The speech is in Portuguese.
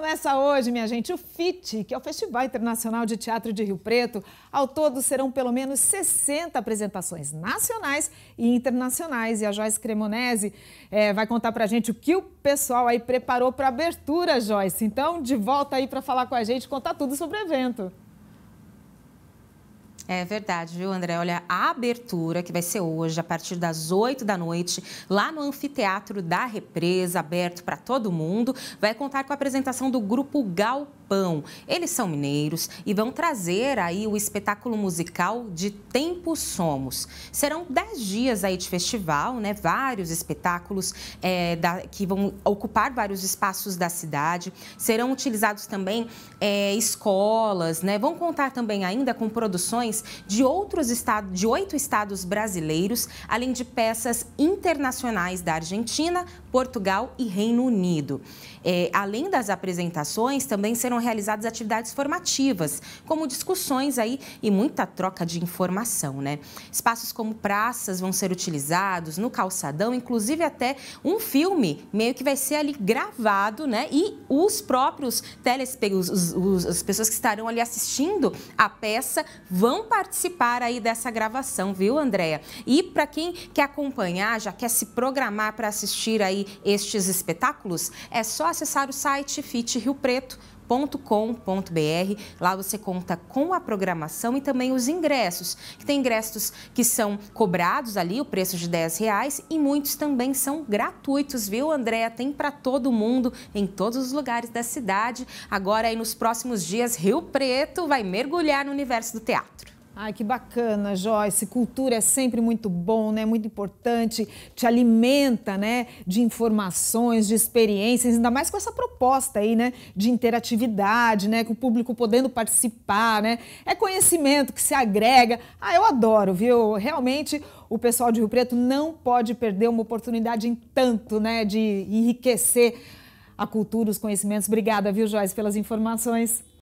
Começa hoje, minha gente, o FIT, que é o Festival Internacional de Teatro de Rio Preto. Ao todo serão pelo menos 60 apresentações nacionais e internacionais. E a Joyce Cremonese é, vai contar pra gente o que o pessoal aí preparou para abertura, Joyce. Então, de volta aí para falar com a gente, contar tudo sobre o evento. É verdade, viu, André? Olha, a abertura que vai ser hoje, a partir das 8 da noite, lá no Anfiteatro da Represa, aberto para todo mundo, vai contar com a apresentação do grupo Galpão Japão. Eles são mineiros e vão trazer aí o espetáculo musical de Tempo Somos. Serão dez dias aí de festival, né? Vários espetáculos é, da, que vão ocupar vários espaços da cidade. Serão utilizados também é, escolas, né? Vão contar também ainda com produções de outros estados, de oito estados brasileiros, além de peças internacionais da Argentina, Portugal e Reino Unido. É, além das apresentações, também serão realizadas atividades formativas, como discussões aí e muita troca de informação, né? Espaços como praças vão ser utilizados no calçadão, inclusive até um filme meio que vai ser ali gravado, né? E os próprios telespectadores, as pessoas que estarão ali assistindo a peça vão participar aí dessa gravação, viu, Andréia? E para quem quer acompanhar, já quer se programar para assistir aí estes espetáculos, é só acessar o site Fit Rio Preto www.cultura.com.br. Lá você conta com a programação e também os ingressos, que tem ingressos que são cobrados ali, o preço de 10 reais, e muitos também são gratuitos, viu, Andréa? Tem para todo mundo, em todos os lugares da cidade. Agora, aí nos próximos dias, Rio Preto vai mergulhar no universo do teatro. Ai, que bacana, Joyce. Cultura é sempre muito bom, né? Muito importante. Te alimenta, né? De informações, de experiências, ainda mais com essa proposta aí, né? De interatividade, né? Com o público podendo participar, né? É conhecimento que se agrega. Ah, eu adoro, viu? Realmente, o pessoal de Rio Preto não pode perder uma oportunidade em tanto, né? De enriquecer a cultura, os conhecimentos. Obrigada, viu, Joyce, pelas informações.